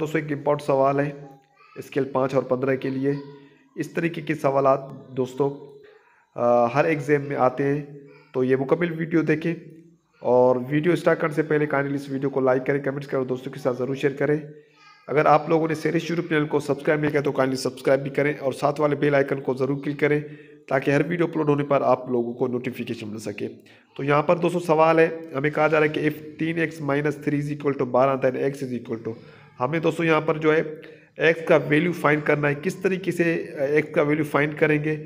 दोस्तों एक इम्पोर्ट सवाल है स्केल पाँच और पंद्रह के लिए इस तरीके के सवाल दोस्तों आ, हर एग्ज़ाम में आते हैं तो ये मुकम्मल वीडियो देखें और वीडियो स्टार्ट करने से पहले काइंडली इस वीडियो को लाइक करें कमेंट्स करें दोस्तों के साथ ज़रूर शेयर करें अगर आप लोगों ने सीरीज यूट्यूब चैनल को सब्सक्राइब नहीं किया तो काइंडली सब्सक्राइब भी करें और साथ वाले बेल आइकन को ज़रूर क्लिक करें ताकि हर वीडियो अपलोड होने पर आप लोगों को नोटिफिकेशन मिल सके तो यहाँ पर दोस्तों सवाल है हमें कहा जा रहा है कि इफ़ तीन X minus three is equal to बारह एक्स इज इक्वल टू हमें दोस्तों यहाँ पर जो है एक्स का वैल्यू फाइंड करना है किस तरीके से एक्स का वैल्यू फाइंड करेंगे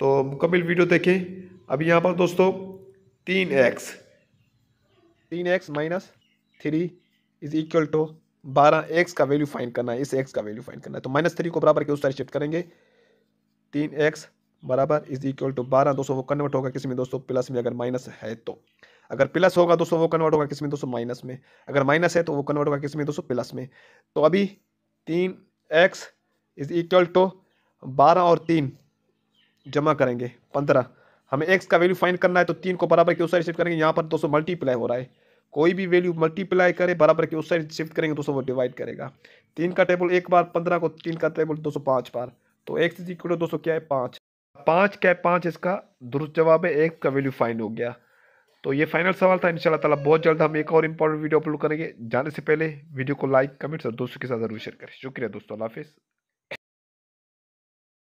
तो मुकम्मिल वीडियो देखें अब यहाँ पर दोस्तों तीन एक्स तीन X minus three is equal to बारह एक्स का वैल्यू फाइंड करना है इस एक्स का वैल्यू फाइंड करना है तो माइनस थ्री को बराबर के उस तरह शिफ्ट करेंगे तीन एक्स बराबर इज इक्वल टू बारह दोस्तों वो कन्वर्ट होगा किसी में दोस्तों प्लस में अगर माइनस है तो अगर प्लस होगा दोस्तों वो कन्वर्ट होगा किस में दोस्तों माइनस में अगर माइनस है तो वो कन्वर्ट होगा किस में दोस्तों प्लस में तो अभी तीन एक्स इज इक्वल टू बारह और तीन जमा करेंगे पंद्रह हमें एक्स का वैल्यू फाइंड करना है तो तीन को बराबर के उस साइड शिफ्ट करेंगे यहाँ पर दोस्तों मल्टीप्लाई हो रहा है कोई भी वैल्यू मल्टीप्लाई करे बराबर के उस साइड शिफ्ट करेंगे दोस्तों वो डिवाइड करेगा तीन का टेबल एक बार पंद्रह को तीन का टेबल दो सौ पाँच बार तो एक्स इज इक्वल दोस्तों क्या है पाँच पाँच क्या है पाँच इसका दुरुस्त जवाब है एक्स का वैल्यू फाइंड हो गया तो ये फाइनल सवाल था इन ताला बहुत जल्द हम एक और इंपॉर्टेंट वीडियो अपलोड करेंगे जाने से पहले वीडियो को लाइक कमेंट्स और दोस्तों के साथ जरूर शेयर करें शुक्रिया दोस्तों हाफिज़